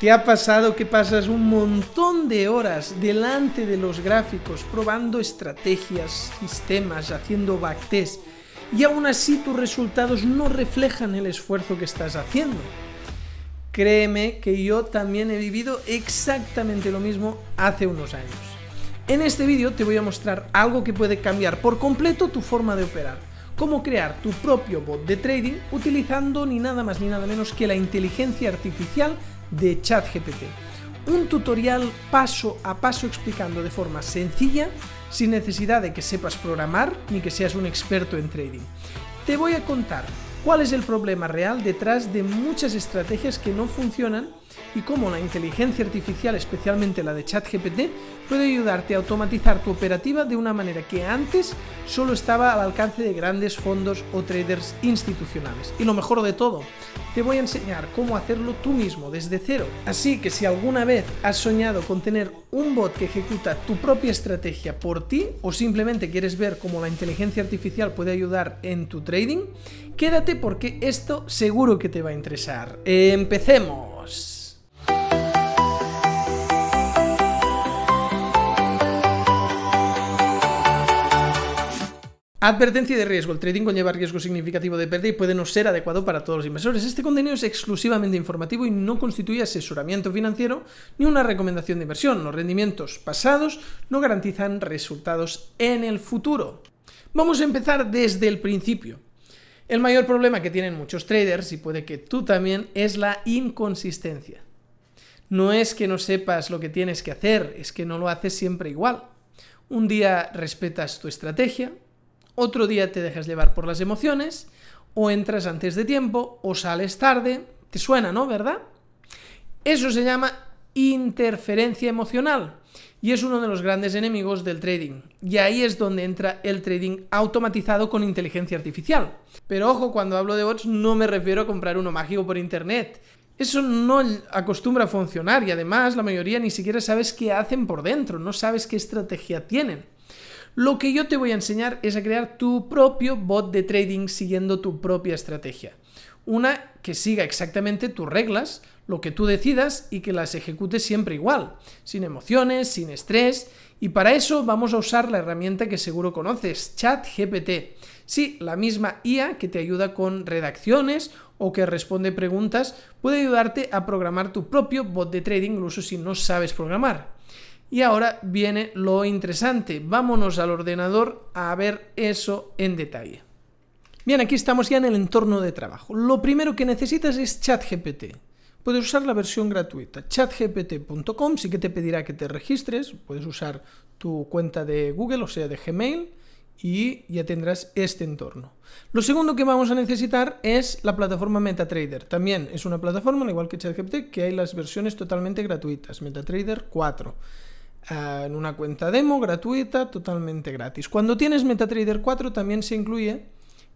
¿Te ha pasado que pasas un montón de horas delante de los gráficos probando estrategias, sistemas, haciendo backtests y aún así tus resultados no reflejan el esfuerzo que estás haciendo? Créeme que yo también he vivido exactamente lo mismo hace unos años. En este vídeo te voy a mostrar algo que puede cambiar por completo tu forma de operar cómo crear tu propio bot de trading utilizando ni nada más ni nada menos que la inteligencia artificial de ChatGPT. Un tutorial paso a paso explicando de forma sencilla, sin necesidad de que sepas programar ni que seas un experto en trading. Te voy a contar cuál es el problema real detrás de muchas estrategias que no funcionan y cómo la inteligencia artificial, especialmente la de ChatGPT, puede ayudarte a automatizar tu operativa de una manera que antes solo estaba al alcance de grandes fondos o traders institucionales. Y lo mejor de todo, te voy a enseñar cómo hacerlo tú mismo desde cero. Así que si alguna vez has soñado con tener un bot que ejecuta tu propia estrategia por ti o simplemente quieres ver cómo la inteligencia artificial puede ayudar en tu trading, quédate porque esto seguro que te va a interesar. Empecemos. Advertencia de riesgo. El trading conlleva riesgo significativo de pérdida y puede no ser adecuado para todos los inversores. Este contenido es exclusivamente informativo y no constituye asesoramiento financiero ni una recomendación de inversión. Los rendimientos pasados no garantizan resultados en el futuro. Vamos a empezar desde el principio. El mayor problema que tienen muchos traders, y puede que tú también, es la inconsistencia. No es que no sepas lo que tienes que hacer, es que no lo haces siempre igual. Un día respetas tu estrategia, otro día te dejas llevar por las emociones, o entras antes de tiempo, o sales tarde. Te suena, ¿no? ¿Verdad? Eso se llama interferencia emocional y es uno de los grandes enemigos del trading. Y ahí es donde entra el trading automatizado con inteligencia artificial. Pero ojo, cuando hablo de bots no me refiero a comprar uno mágico por internet. Eso no acostumbra a funcionar y además la mayoría ni siquiera sabes qué hacen por dentro, no sabes qué estrategia tienen. Lo que yo te voy a enseñar es a crear tu propio bot de trading siguiendo tu propia estrategia. Una que siga exactamente tus reglas, lo que tú decidas y que las ejecute siempre igual, sin emociones, sin estrés. Y para eso vamos a usar la herramienta que seguro conoces, ChatGPT. Sí, la misma IA que te ayuda con redacciones o que responde preguntas puede ayudarte a programar tu propio bot de trading incluso si no sabes programar. Y ahora viene lo interesante. Vámonos al ordenador a ver eso en detalle. Bien, aquí estamos ya en el entorno de trabajo. Lo primero que necesitas es ChatGPT. Puedes usar la versión gratuita, chatgpt.com, sí que te pedirá que te registres, puedes usar tu cuenta de Google, o sea, de Gmail, y ya tendrás este entorno. Lo segundo que vamos a necesitar es la plataforma MetaTrader. También es una plataforma, al igual que ChatGPT, que hay las versiones totalmente gratuitas, MetaTrader 4. Eh, en una cuenta demo gratuita, totalmente gratis. Cuando tienes MetaTrader 4 también se incluye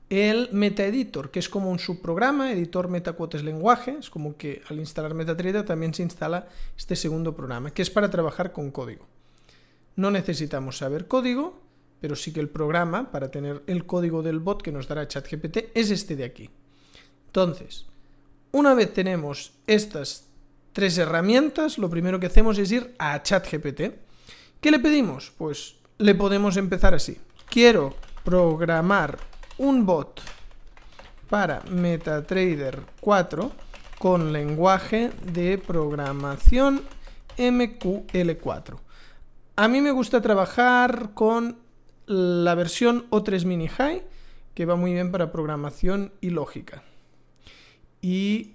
el MetaEditor, que es como un subprograma, editor MetaQuotes lenguaje, es como que al instalar MetaTrader también se instala este segundo programa, que es para trabajar con código. No necesitamos saber código, pero sí que el programa para tener el código del bot que nos dará ChatGPT es este de aquí. Entonces, una vez tenemos estas tres herramientas, lo primero que hacemos es ir a ChatGPT. ¿Qué le pedimos? Pues le podemos empezar así. Quiero programar un bot para MetaTrader 4 con lenguaje de programación MQL4. A mí me gusta trabajar con la versión O3 Mini High, que va muy bien para programación y lógica. Y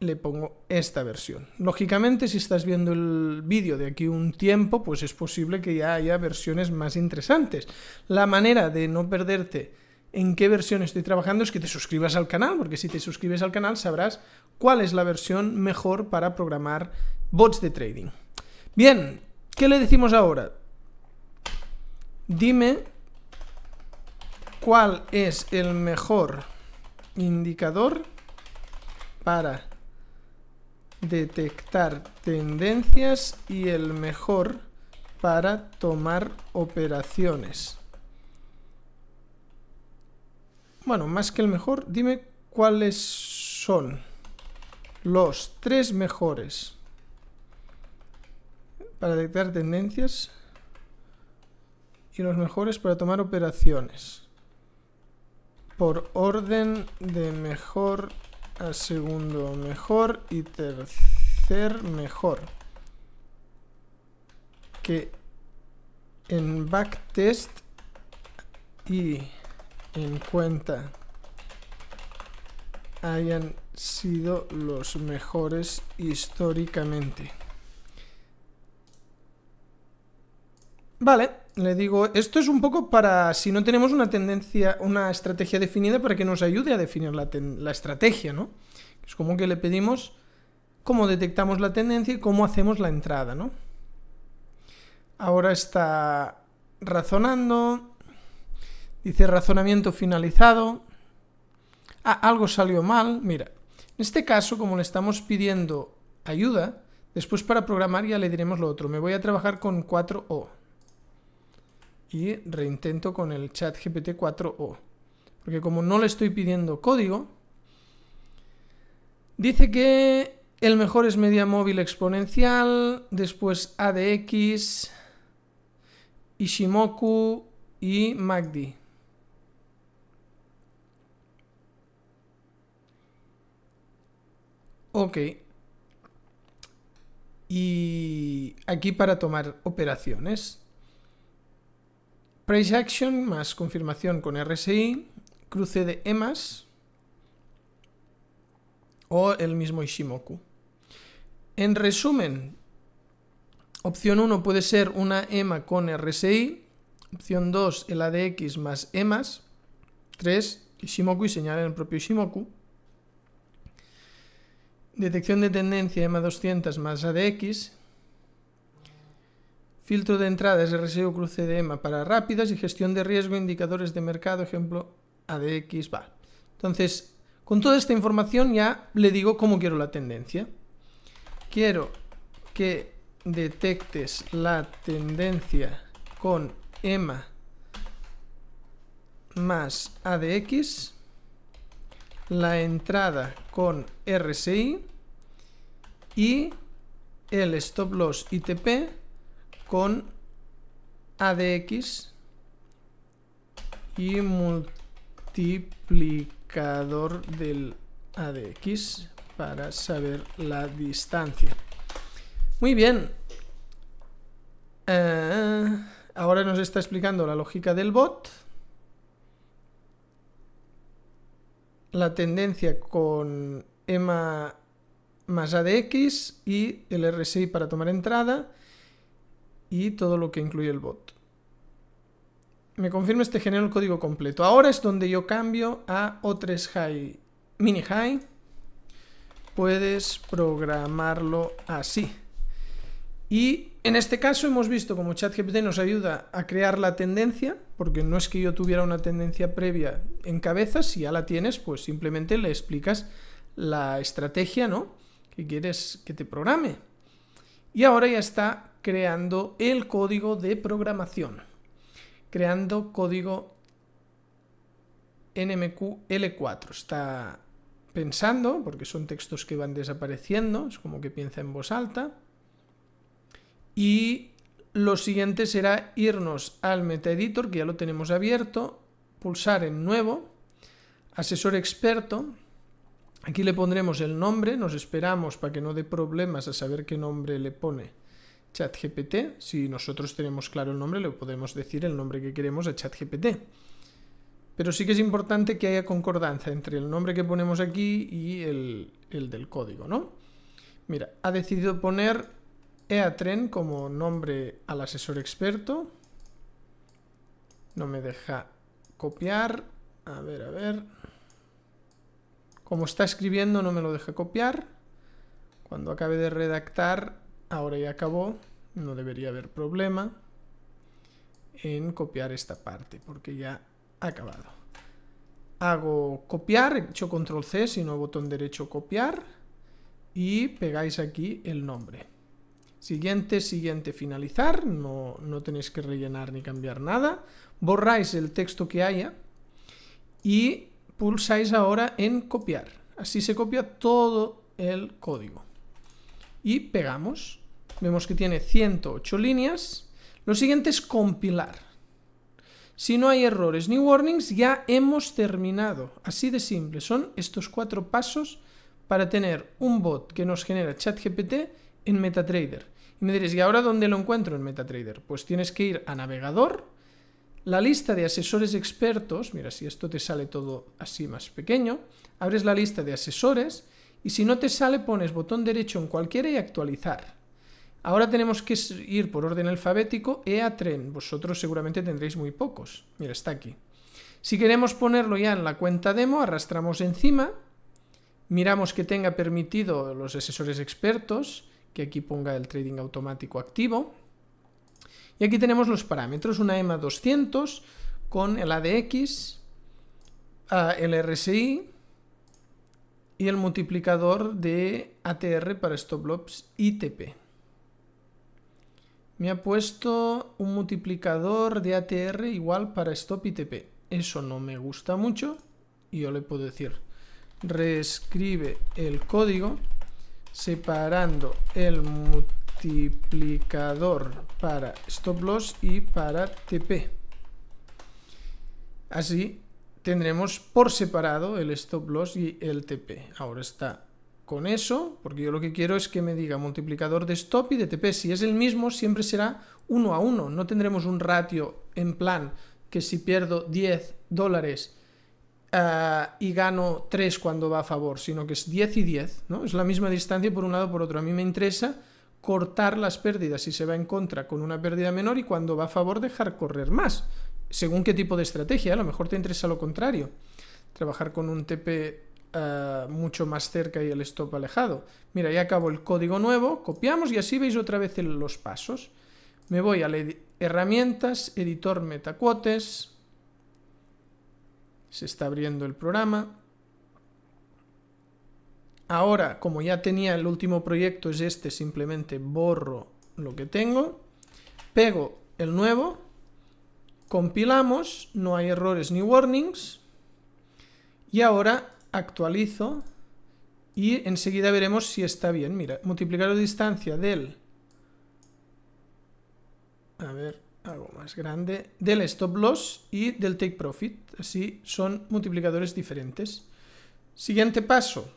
le pongo esta versión. Lógicamente, si estás viendo el vídeo de aquí un tiempo, pues es posible que ya haya versiones más interesantes. La manera de no perderte en qué versión estoy trabajando es que te suscribas al canal, porque si te suscribes al canal sabrás cuál es la versión mejor para programar bots de trading. Bien, ¿qué le decimos ahora? Dime cuál es el mejor indicador para detectar tendencias y el mejor para tomar operaciones. Bueno, más que el mejor, dime cuáles son los tres mejores para detectar tendencias y los mejores para tomar operaciones por orden de mejor a segundo mejor y tercer mejor. Que en backtest y en cuenta hayan sido los mejores históricamente. Vale. Le digo, esto es un poco para si no tenemos una tendencia, una estrategia definida para que nos ayude a definir la, estrategia, ¿no? Es como que le pedimos cómo detectamos la tendencia y cómo hacemos la entrada, ¿no? Ahora está razonando, dice razonamiento finalizado. Ah, algo salió mal, mira. En este caso, como le estamos pidiendo ayuda, después para programar ya le diremos lo otro. Me voy a trabajar con 4O y reintento con el chat GPT 4O. Porque como no le estoy pidiendo código, dice que el mejor es media móvil exponencial, después ADX, Ishimoku y MACD. Ok. Y aquí para tomar operaciones. Price action más confirmación con RSI, cruce de EMAS o el mismo Ishimoku. En resumen, opción 1 puede ser una EMA con RSI, opción 2 el ADX más EMAS, 3 Ishimoku y señalar el propio Ishimoku. Detección de tendencia EMA 200 más ADX, Filtro de entradas, o cruce de EMA para rápidas y gestión de riesgo, indicadores de mercado, ejemplo ADX, va. Entonces, con toda esta información ya le digo cómo quiero la tendencia. Quiero que detectes la tendencia con EMA más ADX, la entrada con RSI y el stop loss ITP con ADX y multiplicador del ADX para saber la distancia. Muy bien. Eh, ahora nos está explicando la lógica del bot. La tendencia con EMA más ADX y el RSI para tomar entrada y todo lo que incluye el bot. Me confirma este genera el código completo. Ahora es donde yo cambio a O3 High, Mini High. Puedes programarlo así. Y en este caso hemos visto como ChatGPT nos ayuda a crear la tendencia, porque no es que yo tuviera una tendencia previa en cabeza, si ya la tienes, pues simplemente le explicas la estrategia, ¿no? Que quieres que te programe. Y ahora ya está creando el código de programación, creando código NMQL4. Está pensando, porque son textos que van desapareciendo, es como que piensa en voz alta. Y lo siguiente será irnos al MetaEditor, que ya lo tenemos abierto, pulsar en Nuevo, Asesor Experto. Aquí le pondremos el nombre, nos esperamos para que no dé problemas a saber qué nombre le pone ChatGPT, si nosotros tenemos claro el nombre, le podemos decir el nombre que queremos a ChatGPT. Pero sí que es importante que haya concordancia entre el nombre que ponemos aquí y el, del código, ¿no? Mira, ha decidido poner EATREN como nombre al asesor experto. No me deja copiar. A ver, a ver. Como está escribiendo no me lo deja copiar. Cuando acabe de redactar Ahora ya acabó, no debería haber problema en copiar esta parte porque ya ha acabado. Hago copiar, hecho control C, sino botón derecho copiar y pegáis aquí el nombre. Siguiente, siguiente, finalizar, no, no tenéis que rellenar ni cambiar nada. Borráis el texto que haya y pulsáis ahora en copiar. Así se copia todo el código y pegamos. Vemos que tiene 108 líneas. Lo siguiente es compilar. Si no hay errores ni warnings, ya hemos terminado. Así de simple. Son estos cuatro pasos para tener un bot que nos genera ChatGPT en MetaTrader. Y me diréis, ¿y ahora dónde lo encuentro en MetaTrader? Pues tienes que ir a navegador, la lista de asesores expertos, mira si esto te sale todo así más pequeño, abres la lista de asesores y si no te sale, pones botón derecho en cualquiera y actualizar. Ahora tenemos que ir por orden alfabético E tren. Vosotros seguramente tendréis muy pocos. Mira, está aquí. Si queremos ponerlo ya en la cuenta demo, arrastramos encima, miramos que tenga permitido los asesores expertos, que aquí ponga el trading automático activo. Y aquí tenemos los parámetros, una EMA 200 con el ADX, ah, el RSI, y el multiplicador de ATR para stop loss y TP. Me ha puesto un multiplicador de ATR igual para stop y TP. Eso no me gusta mucho y yo le puedo decir reescribe el código separando el multiplicador para stop loss y para TP. Así tendremos por separado el stop loss y el TP. Ahora está con eso, porque yo lo que quiero es que me diga multiplicador de stop y de TP. Si es el mismo, siempre será uno a uno. No tendremos un ratio en plan que si pierdo 10 dólares ah, y gano 3 cuando va a favor, sino que es 10 y 10, ¿no? Es la misma distancia por un lado por otro. A mí me interesa cortar las pérdidas si se va en contra con una pérdida menor y cuando va a favor dejar correr más según qué tipo de estrategia, a lo mejor te interesa lo contrario, trabajar con un TP eh, mucho más cerca y el stop alejado. Mira, ya acabo el código nuevo, copiamos y así veis otra vez los pasos. Me voy a herramientas, editor metacuotes, se está abriendo el programa. Ahora, como ya tenía el último proyecto, es este, simplemente borro lo que tengo, pego el nuevo Compilamos, no hay errores ni warnings. Y ahora actualizo y enseguida veremos si está bien. Mira, multiplicar la distancia del... A ver, algo más grande. Del stop loss y del take profit. Así son multiplicadores diferentes. Siguiente paso.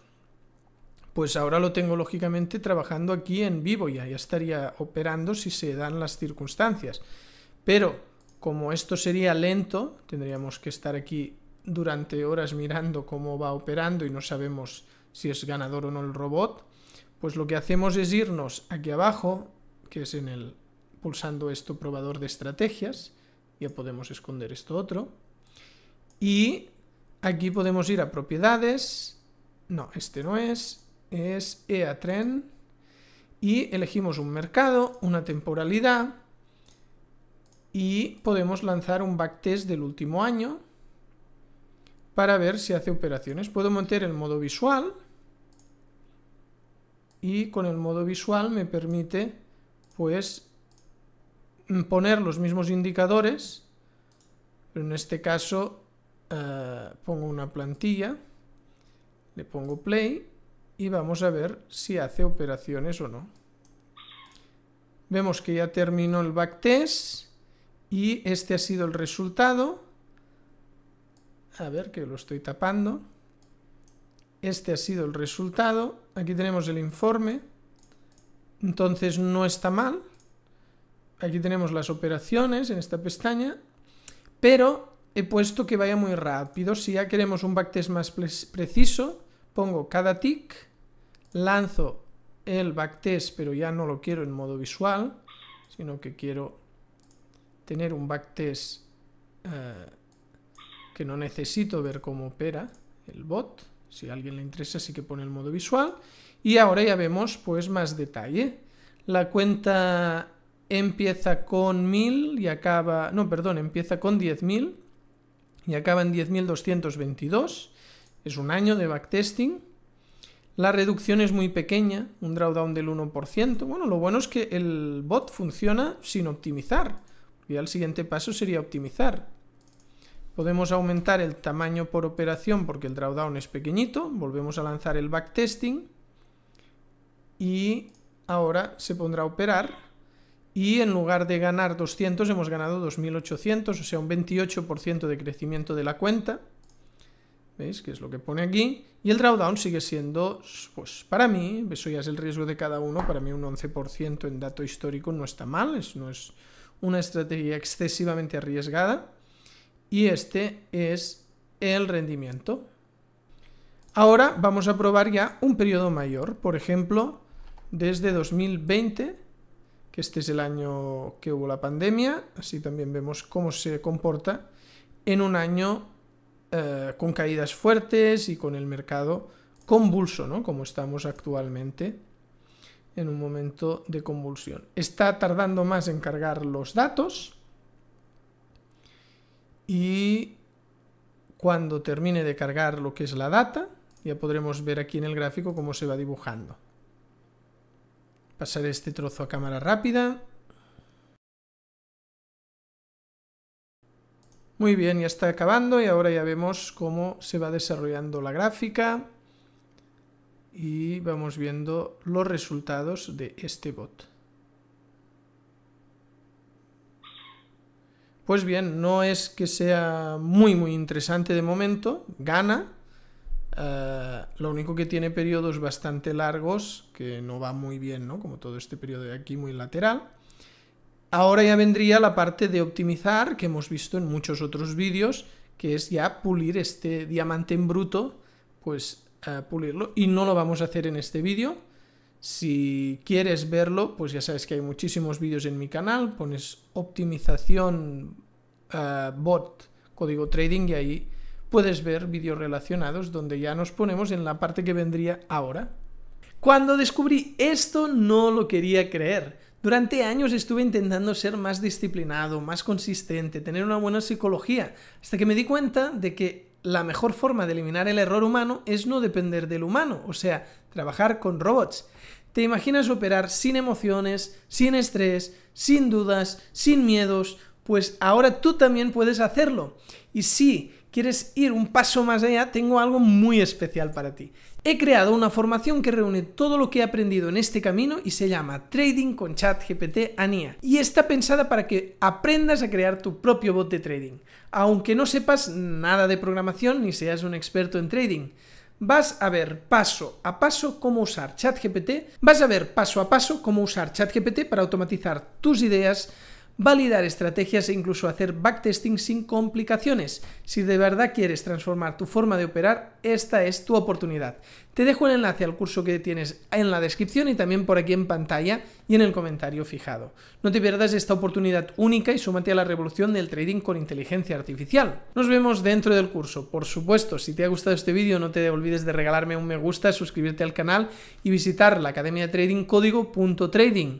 Pues ahora lo tengo lógicamente trabajando aquí en vivo ya. Ya estaría operando si se dan las circunstancias. Pero como esto sería lento, tendríamos que estar aquí durante horas mirando cómo va operando y no sabemos si es ganador o no el robot, pues lo que hacemos es irnos aquí abajo, que es en el pulsando esto probador de estrategias, ya podemos esconder esto otro, y aquí podemos ir a propiedades, no, este no es, es EATREN, y elegimos un mercado, una temporalidad, y podemos lanzar un backtest del último año para ver si hace operaciones. Puedo meter el modo visual y con el modo visual me permite pues mm, poner los mismos indicadores, pero en este caso eh, pongo una plantilla, le pongo play y vamos a ver si hace operaciones o no. Vemos que ya terminó el backtest y este ha sido el resultado. A ver, que lo estoy tapando. Este ha sido el resultado. Aquí tenemos el informe. Entonces no está mal. Aquí tenemos las operaciones en esta pestaña. Pero he puesto que vaya muy rápido. Si ya queremos un backtest más preciso, pongo cada tick, lanzo el backtest, pero ya no lo quiero en modo visual, sino que quiero tener un backtest eh, que no necesito ver cómo opera el bot. Si a alguien le interesa, sí que pone el modo visual. Y ahora ya vemos pues más detalle. La cuenta empieza con 1000 y acaba... No, perdón, empieza con 10.000 y acaba en 10.222. Es un año de backtesting. La reducción es muy pequeña, un drawdown del 1%. Bueno, lo bueno es que el bot funciona sin optimizar. Y el siguiente paso sería optimizar. Podemos aumentar el tamaño por operación porque el drawdown es pequeñito. Volvemos a lanzar el backtesting. Y ahora se pondrá a operar. Y en lugar de ganar 200 hemos ganado 2.800, o sea un 28% de crecimiento de la cuenta. ¿Veis? Que es lo que pone aquí. Y el drawdown sigue siendo, pues para mí, eso ya es el riesgo de cada uno, para mí un 11% en dato histórico no está mal, es, no es una estrategia excesivamente arriesgada y este es el rendimiento. Ahora vamos a probar ya un periodo mayor, por ejemplo, desde 2020, que este es el año que hubo la pandemia, así también vemos cómo se comporta en un año eh, con caídas fuertes y con el mercado convulso, ¿no? Como estamos actualmente en un momento de convulsión. Está tardando más en cargar los datos y cuando termine de cargar lo que es la data, ya podremos ver aquí en el gráfico cómo se va dibujando. Pasaré este trozo a cámara rápida. Muy bien, ya está acabando y ahora ya vemos cómo se va desarrollando la gráfica y vamos viendo los resultados de este bot. Pues bien, no es que sea muy muy interesante de momento, gana, eh, lo único que tiene periodos bastante largos, que no va muy bien, ¿no? como todo este periodo de aquí muy lateral. Ahora ya vendría la parte de optimizar, que hemos visto en muchos otros vídeos, que es ya pulir este diamante en bruto, pues pulirlo y no lo vamos a hacer en este vídeo. Si quieres verlo, pues ya sabes que hay muchísimos vídeos en mi canal, pones optimización eh, bot, código trading y ahí puedes ver vídeos relacionados donde ya nos ponemos en la parte que vendría ahora. Cuando descubrí esto no lo quería creer. Durante años estuve intentando ser más disciplinado, más consistente, tener una buena psicología, hasta que me di cuenta de que la mejor forma de eliminar el error humano es no depender del humano, o sea, trabajar con robots. ¿Te imaginas operar sin emociones, sin estrés, sin dudas, sin miedos? Pues ahora tú también puedes hacerlo. Y sí, quieres ir un paso más allá, tengo algo muy especial para ti. He creado una formación que reúne todo lo que he aprendido en este camino y se llama Trading con ChatGPT ANIA. Y está pensada para que aprendas a crear tu propio bot de trading, aunque no sepas nada de programación ni seas un experto en trading. Vas a ver paso a paso cómo usar ChatGPT, vas a ver paso a paso cómo usar ChatGPT para automatizar tus ideas, validar estrategias e incluso hacer backtesting sin complicaciones. Si de verdad quieres transformar tu forma de operar, esta es tu oportunidad. Te dejo el enlace al curso que tienes en la descripción y también por aquí en pantalla y en el comentario fijado. No te pierdas esta oportunidad única y súmate a la revolución del trading con inteligencia artificial. Nos vemos dentro del curso. Por supuesto, si te ha gustado este vídeo no te olvides de regalarme un me gusta, suscribirte al canal y visitar la academia de trading código.trading.